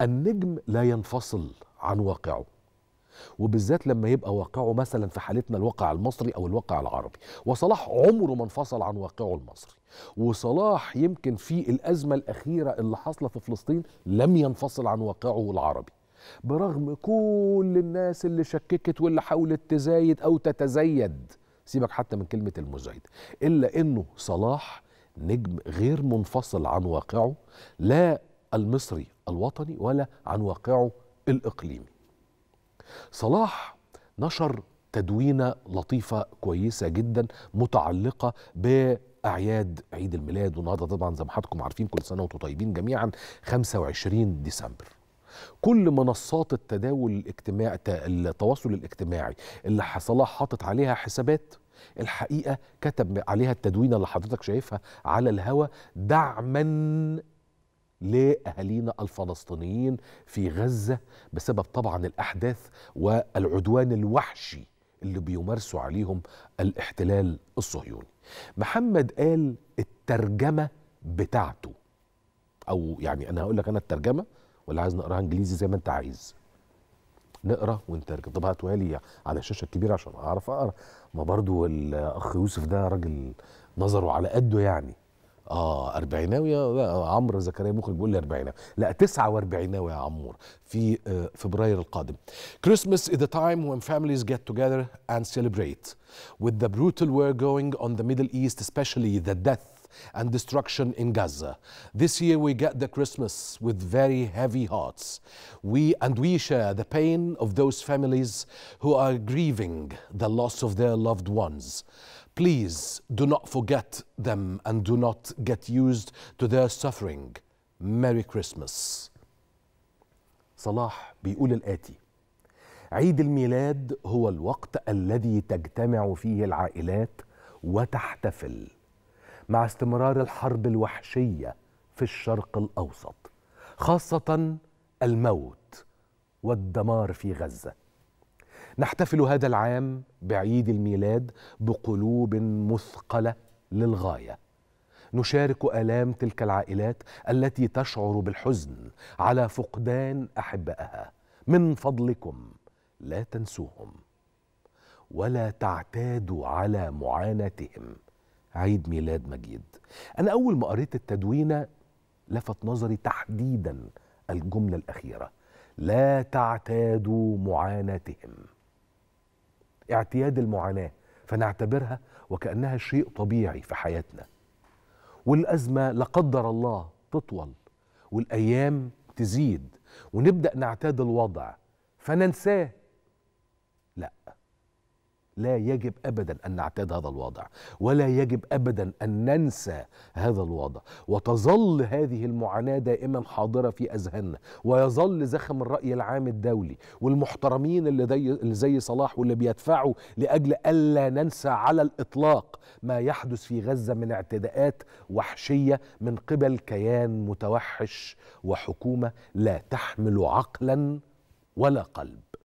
النجم لا ينفصل عن واقعه وبالذات لما يبقى واقعه مثلا في حالتنا الواقع المصري او الواقع العربي وصلاح عمره ما انفصل عن واقعه المصري وصلاح يمكن في الازمه الاخيره اللي حاصله في فلسطين لم ينفصل عن واقعه العربي برغم كل الناس اللي شككت واللي حاولت تزايد او تتزيد سيبك حتى من كلمه المزايد الا انه صلاح نجم غير منفصل عن واقعه لا المصري الوطني ولا عن واقعه الإقليمي صلاح نشر تدوينة لطيفة كويسة جدا متعلقة ب اعياد عيد الميلاد والنهارده طبعا زي ما حضراتكم عارفين كل سنه وانتم طيبين جميعا 25 ديسمبر كل منصات التداول الاجتماعي التواصل الاجتماعي اللي صلاح حاطط عليها حسابات الحقيقه كتب عليها التدوينه اللي حضرتك شايفها على الهوا دعما لاهالينا الفلسطينيين في غزه بسبب طبعا الاحداث والعدوان الوحشي اللي بيمارسوا عليهم الاحتلال الصهيوني. محمد قال الترجمه بتاعته او يعني انا هقول لك انا الترجمه ولا عايز نقراها انجليزي زي ما انت عايز. نقرا ونترجم طب هاتوها لي على الشاشه الكبيره عشان اعرف اقرا ما برضو الاخ يوسف ده راجل نظره على قده يعني اه اربعيناوي عمرو زكريا مخرج بيقول لي اربعيناوي لا 49 يا عمور في فبراير القادم Christmas is the time when families get together and celebrate with the brutal war going on the Middle East especially the death and destruction in Gaza. This year we get the Christmas with very heavy hearts. We and we share the pain of those families who are grieving the loss of their loved ones. Please do not forget them and do not get used to their suffering. Merry Christmas. صلاح بيقول الآتي عيد الميلاد هو الوقت الذي تجتمع فيه العائلات وتحتفل مع استمرار الحرب الوحشيه في الشرق الاوسط خاصه الموت والدمار في غزه نحتفل هذا العام بعيد الميلاد بقلوب مثقله للغايه نشارك الام تلك العائلات التي تشعر بالحزن على فقدان احبائها من فضلكم لا تنسوهم ولا تعتادوا على معاناتهم عيد ميلاد مجيد أنا أول ما قريت التدوينة لفت نظري تحديدا الجملة الأخيرة لا تعتادوا معاناتهم اعتياد المعاناة فنعتبرها وكأنها شيء طبيعي في حياتنا والأزمة لا قدر الله تطول والأيام تزيد ونبدأ نعتاد الوضع فننساه لأ لا يجب ابدا ان نعتاد هذا الوضع ولا يجب ابدا ان ننسى هذا الوضع وتظل هذه المعاناه دائما حاضره في اذهاننا ويظل زخم الراي العام الدولي والمحترمين اللي زي صلاح واللي بيدفعوا لاجل الا ننسى على الاطلاق ما يحدث في غزه من اعتداءات وحشيه من قبل كيان متوحش وحكومه لا تحمل عقلا ولا قلب